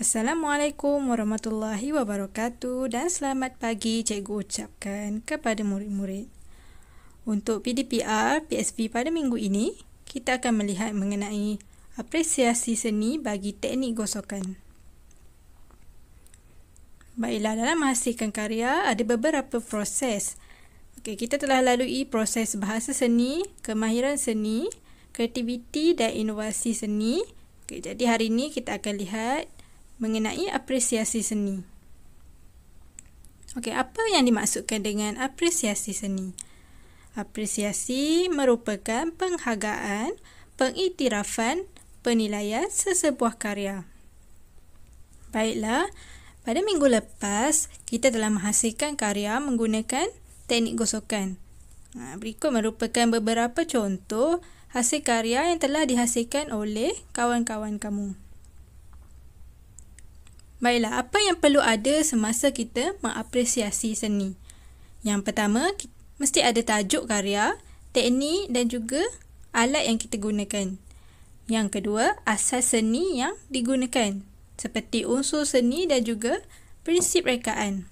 Assalamualaikum warahmatullahi wabarakatuh dan selamat pagi cikgu ucapkan kepada murid-murid. Untuk PDPR PSV pada minggu ini, kita akan melihat mengenai apresiasi seni bagi teknik gosokan. Baiklah, dalam menghasilkan karya ada beberapa proses. Okay kita telah lalui proses bahasa seni, kemahiran seni, kreativiti dan inovasi seni. Okay jadi hari ini kita akan lihat mengenai apresiasi seni. Okey, apa yang dimaksudkan dengan apresiasi seni? Apresiasi merupakan penghargaan, pengiktirafan, penilaian sesebuah karya. Baiklah, pada minggu lepas, kita telah menghasilkan karya menggunakan teknik gosokan. Ha, berikut merupakan beberapa contoh hasil karya yang telah dihasilkan oleh kawan-kawan kamu. Baiklah, apa yang perlu ada semasa kita mengapresiasi seni? Yang pertama, mesti ada tajuk karya, teknik dan juga alat yang kita gunakan. Yang kedua, asas seni yang digunakan seperti unsur seni dan juga prinsip rekaan.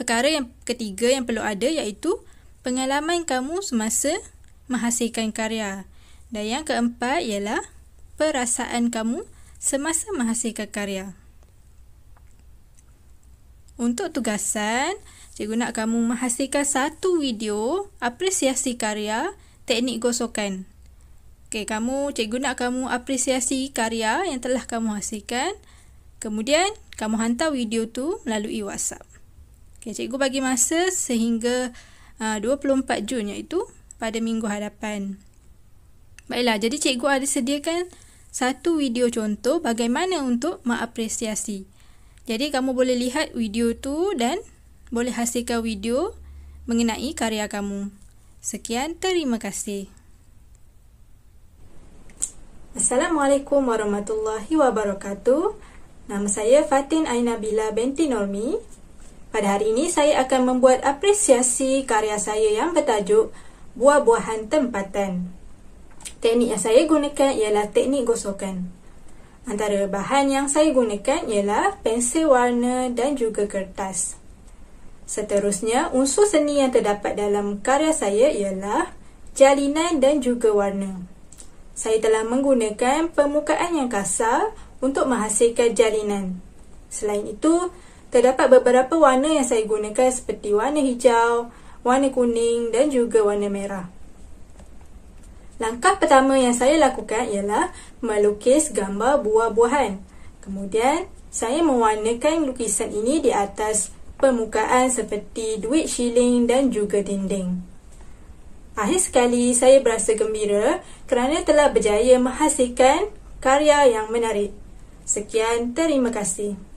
Perkara yang ketiga yang perlu ada iaitu pengalaman kamu semasa menghasilkan karya. Dan yang keempat ialah perasaan kamu semasa menghasilkan karya. Untuk tugasan, cikgu nak kamu menghasilkan satu video apresiasi karya teknik gosokan. Okey, kamu cikgu nak kamu apresiasi karya yang telah kamu hasilkan. Kemudian, kamu hantar video tu melalui WhatsApp. Okey, cikgu bagi masa sehingga uh, 24 Jun iaitu pada minggu hadapan. Baiklah, jadi cikgu ada sediakan satu video contoh bagaimana untuk mengapresiasi. Jadi kamu boleh lihat video tu dan boleh hasilkan video mengenai karya kamu. Sekian, terima kasih. Assalamualaikum warahmatullahi wabarakatuh. Nama saya Fatin Ainabila binti Normi. Pada hari ini saya akan membuat apresiasi karya saya yang bertajuk Buah-buahan tempatan. Teknik yang saya gunakan ialah teknik gosokan. Antara bahan yang saya gunakan ialah pensel warna dan juga kertas. Seterusnya, unsur seni yang terdapat dalam karya saya ialah jalinan dan juga warna. Saya telah menggunakan permukaan yang kasar untuk menghasilkan jalinan. Selain itu, terdapat beberapa warna yang saya gunakan seperti warna hijau, warna kuning dan juga warna merah. Langkah pertama yang saya lakukan ialah melukis gambar buah-buahan. Kemudian, saya mewarnakan lukisan ini di atas permukaan seperti duit shilling dan juga dinding. Akhir sekali, saya berasa gembira kerana telah berjaya menghasilkan karya yang menarik. Sekian, terima kasih.